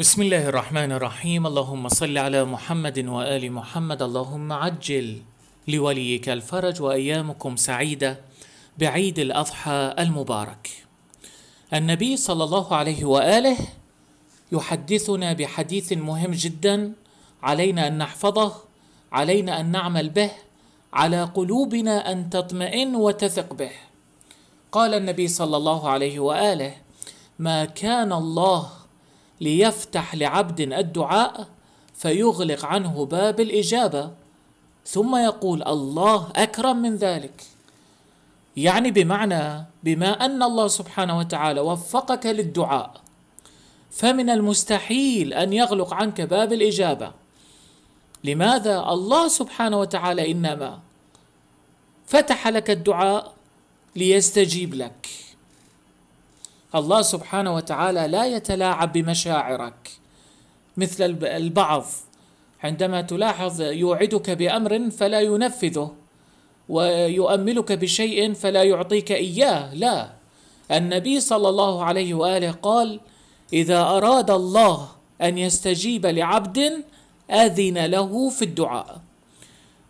بسم الله الرحمن الرحيم اللهم صل على محمد وآل محمد اللهم عجل لوليك الفرج وأيامكم سعيدة بعيد الأضحى المبارك النبي صلى الله عليه وآله يحدثنا بحديث مهم جدا علينا أن نحفظه علينا أن نعمل به على قلوبنا أن تطمئن وتثق به قال النبي صلى الله عليه وآله ما كان الله ليفتح لعبد الدعاء فيغلق عنه باب الاجابه ثم يقول الله اكرم من ذلك يعني بمعنى بما ان الله سبحانه وتعالى وفقك للدعاء فمن المستحيل ان يغلق عنك باب الاجابه لماذا الله سبحانه وتعالى انما فتح لك الدعاء ليستجيب لك الله سبحانه وتعالى لا يتلاعب بمشاعرك مثل البعض عندما تلاحظ يوعدك بامر فلا ينفذه ويؤملك بشيء فلا يعطيك اياه لا النبي صلى الله عليه واله قال اذا اراد الله ان يستجيب لعبد اذن له في الدعاء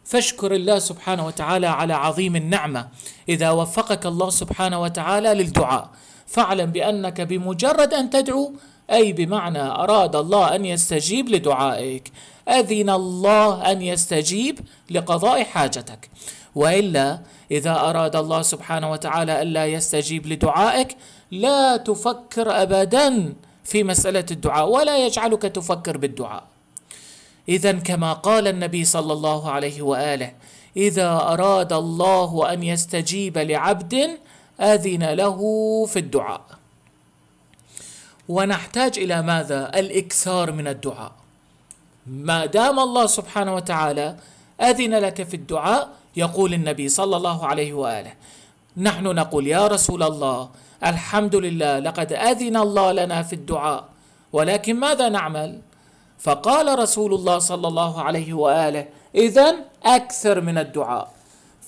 فاشكر الله سبحانه وتعالى على عظيم النعمه اذا وفقك الله سبحانه وتعالى للدعاء فاعلم بأنك بمجرد أن تدعو أي بمعنى أراد الله أن يستجيب لدعائك أذن الله أن يستجيب لقضاء حاجتك وإلا إذا أراد الله سبحانه وتعالى ألا يستجيب لدعائك لا تفكر أبدا في مسألة الدعاء ولا يجعلك تفكر بالدعاء إذا كما قال النبي صلى الله عليه وآله إذا أراد الله أن يستجيب لعبد اذن له في الدعاء ونحتاج الى ماذا الاكثار من الدعاء ما دام الله سبحانه وتعالى اذن لك في الدعاء يقول النبي صلى الله عليه واله نحن نقول يا رسول الله الحمد لله لقد اذن الله لنا في الدعاء ولكن ماذا نعمل فقال رسول الله صلى الله عليه واله اذا اكثر من الدعاء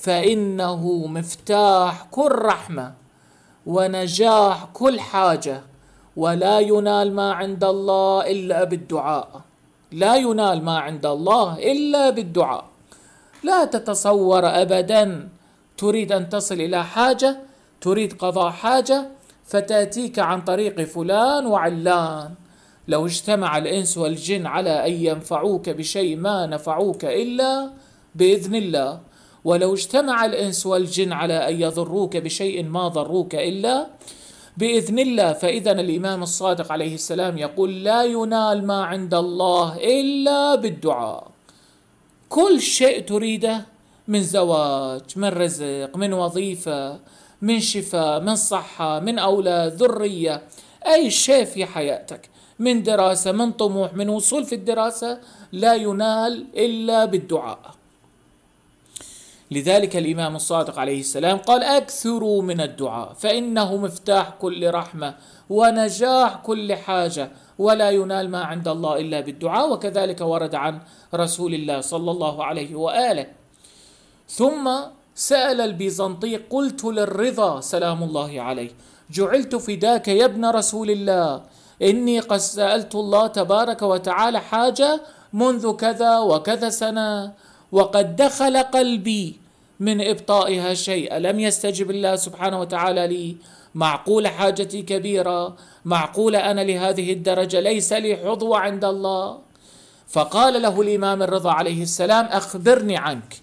فانه مفتاح كل رحمه ونجاح كل حاجه ولا ينال ما عند الله الا بالدعاء لا ينال ما عند الله الا بالدعاء لا تتصور ابدا تريد ان تصل الى حاجه تريد قضاء حاجه فتاتيك عن طريق فلان وعلان لو اجتمع الانس والجن على ان ينفعوك بشيء ما نفعوك الا باذن الله ولو اجتمع الانس والجن على ان يضروك بشيء ما ضروك الا باذن الله فاذا الامام الصادق عليه السلام يقول لا ينال ما عند الله الا بالدعاء كل شيء تريده من زواج من رزق من وظيفه من شفاء من صحه من اولاد ذريه اي شيء في حياتك من دراسه من طموح من وصول في الدراسه لا ينال الا بالدعاء لذلك الإمام الصادق عليه السلام قال أكثروا من الدعاء فإنه مفتاح كل رحمة ونجاح كل حاجة ولا ينال ما عند الله إلا بالدعاء وكذلك ورد عن رسول الله صلى الله عليه وآله ثم سأل البيزنطي قلت للرضا سلام الله عليه جعلت فداك يا ابن رسول الله إني قد سألت الله تبارك وتعالى حاجة منذ كذا وكذا سنة وقد دخل قلبي من إبطائها شيء لم يستجب الله سبحانه وتعالى لي معقول حاجتي كبيرة معقول أنا لهذه الدرجة ليس لي حظوة عند الله فقال له الإمام الرضا عليه السلام أخبرني عنك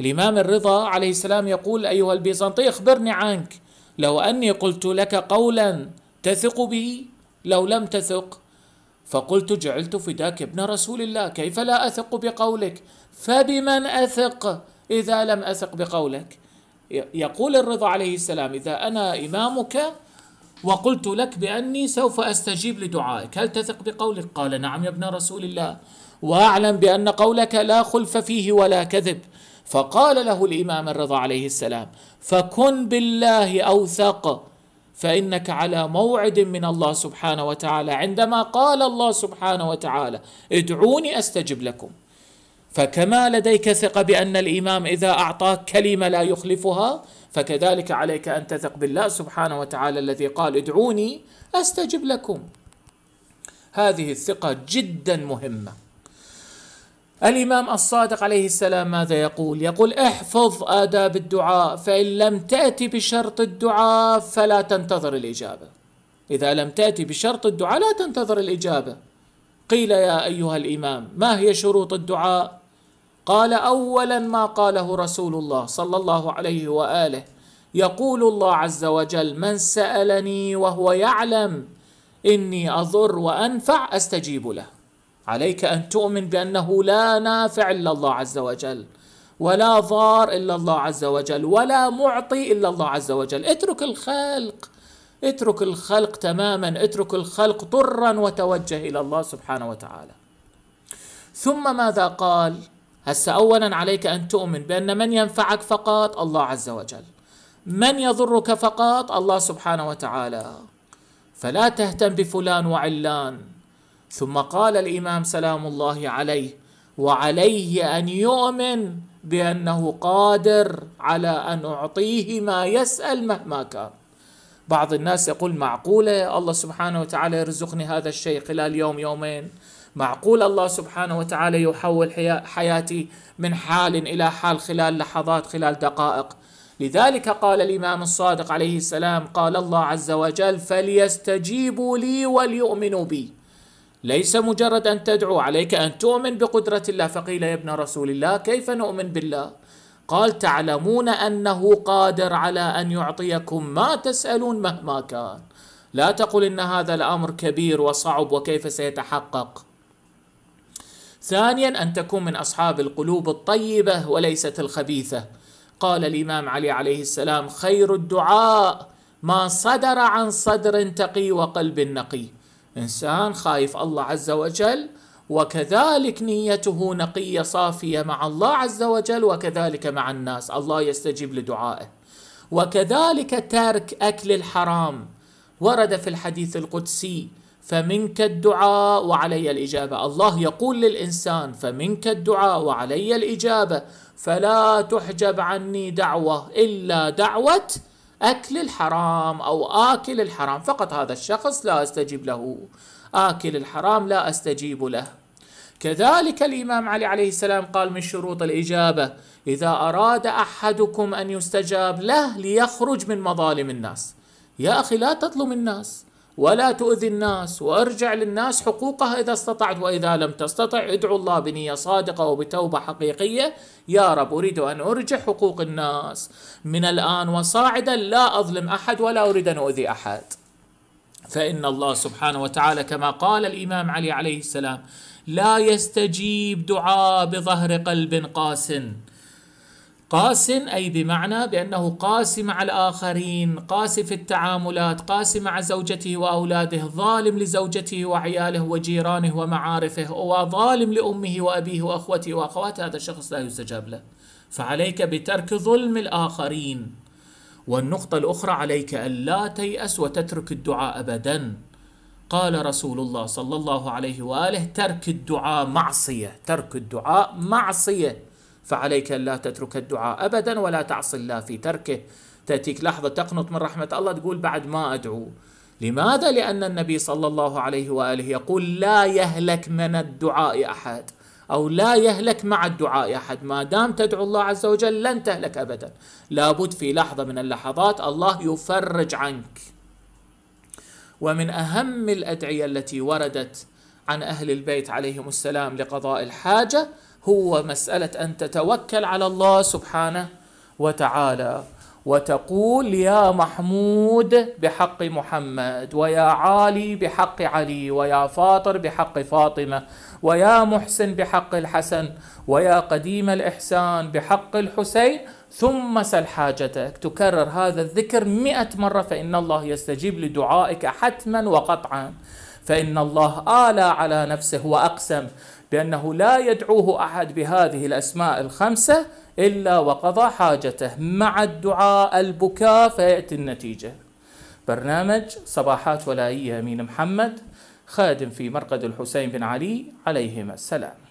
الإمام الرضا عليه السلام يقول أيها البيزنطي أخبرني عنك لو أني قلت لك قولا تثق بي لو لم تثق فقلت جعلت فداك ابن رسول الله كيف لا أثق بقولك فبمن أثق إذا لم أثق بقولك يقول الرضا عليه السلام إذا أنا إمامك وقلت لك بأني سوف أستجيب لدعائك هل تثق بقولك قال نعم يا ابن رسول الله واعلم بأن قولك لا خلف فيه ولا كذب فقال له الإمام الرضا عليه السلام فكن بالله أوثق فإنك على موعد من الله سبحانه وتعالى عندما قال الله سبحانه وتعالى ادعوني أستجب لكم فكما لديك ثقه بان الامام اذا اعطاك كلمه لا يخلفها فكذلك عليك ان تثق بالله سبحانه وتعالى الذي قال ادعوني استجب لكم. هذه الثقه جدا مهمه. الامام الصادق عليه السلام ماذا يقول؟ يقول احفظ اداب الدعاء فان لم تاتي بشرط الدعاء فلا تنتظر الاجابه. اذا لم تاتي بشرط الدعاء لا تنتظر الاجابه. قيل يا ايها الامام ما هي شروط الدعاء؟ قال اولا ما قاله رسول الله صلى الله عليه واله يقول الله عز وجل من سالني وهو يعلم اني اضر وانفع استجيب له عليك ان تؤمن بانه لا نافع الا الله عز وجل ولا ضار الا الله عز وجل ولا معطي الا الله عز وجل اترك الخلق اترك الخلق تماما اترك الخلق طرا وتوجه الى الله سبحانه وتعالى ثم ماذا قال هسا أولا عليك أن تؤمن بأن من ينفعك فقط الله عز وجل من يضرك فقط الله سبحانه وتعالى فلا تهتم بفلان وعلان ثم قال الإمام سلام الله عليه وعليه أن يؤمن بأنه قادر على أن أعطيه ما يسأل مهما كان بعض الناس يقول معقولة الله سبحانه وتعالى يرزقني هذا الشيء خلال يوم يومين معقول الله سبحانه وتعالى يحول حياتي من حال إلى حال خلال لحظات خلال دقائق لذلك قال الإمام الصادق عليه السلام قال الله عز وجل فليستجيبوا لي وليؤمنوا بي ليس مجرد أن تدعو عليك أن تؤمن بقدرة الله فقيل يا ابن رسول الله كيف نؤمن بالله قال تعلمون أنه قادر على أن يعطيكم ما تسألون مهما كان لا تقل إن هذا الأمر كبير وصعب وكيف سيتحقق ثانيا ان تكون من اصحاب القلوب الطيبه وليست الخبيثه قال الامام علي عليه السلام خير الدعاء ما صدر عن صدر تقي وقلب نقي انسان خايف الله عز وجل وكذلك نيته نقيه صافيه مع الله عز وجل وكذلك مع الناس الله يستجيب لدعائه وكذلك ترك اكل الحرام ورد في الحديث القدسي فمنك الدعاء وعلي الاجابه الله يقول للانسان فمنك الدعاء وعلي الاجابه فلا تحجب عني دعوه الا دعوه اكل الحرام او اكل الحرام فقط هذا الشخص لا استجيب له اكل الحرام لا استجيب له كذلك الامام علي عليه السلام قال من شروط الاجابه اذا اراد احدكم ان يستجاب له ليخرج من مظالم الناس يا اخي لا تظلم الناس ولا تؤذي الناس وارجع للناس حقوقها اذا استطعت واذا لم تستطع ادعو الله بنيه صادقه وبتوبه حقيقيه يا رب اريد ان ارجع حقوق الناس من الان وصاعدا لا اظلم احد ولا اريد ان اؤذي احد فان الله سبحانه وتعالى كما قال الامام علي عليه السلام لا يستجيب دعاء بظهر قلب قاسٍ قاس أي بمعنى بأنه قاسي مع الآخرين قاسي في التعاملات قاسي مع زوجته وأولاده ظالم لزوجته وعياله وجيرانه ومعارفه وظالم لأمه وأبيه وأخوته وأخواته هذا الشخص لا يستجاب له فعليك بترك ظلم الآخرين والنقطة الأخرى عليك أن لا تيأس وتترك الدعاء أبدا قال رسول الله صلى الله عليه وآله ترك الدعاء معصية ترك الدعاء معصية فعليك لا تترك الدعاء أبدا ولا تعصي الله في تركه تأتيك لحظة تقنط من رحمة الله تقول بعد ما أدعو لماذا؟ لأن النبي صلى الله عليه وآله يقول لا يهلك من الدعاء أحد أو لا يهلك مع الدعاء أحد ما دام تدعو الله عز وجل لن تهلك أبدا لابد في لحظة من اللحظات الله يفرج عنك ومن أهم الأدعية التي وردت عن أهل البيت عليهم السلام لقضاء الحاجة هو مسألة أن تتوكل على الله سبحانه وتعالى وتقول يا محمود بحق محمد ويا عالي بحق علي ويا فاطر بحق فاطمة ويا محسن بحق الحسن ويا قديم الإحسان بحق الحسين ثم سل حاجتك تكرر هذا الذكر مئة مرة فإن الله يستجيب لدعائك حتما وقطعا فإن الله آلى على نفسه وأقسم بأنه لا يدعوه أحد بهذه الأسماء الخمسة إلا وقضى حاجته مع الدعاء البكاء فيأتي النتيجة برنامج صباحات ولائية أمين محمد خادم في مرقد الحسين بن علي عليهما السلام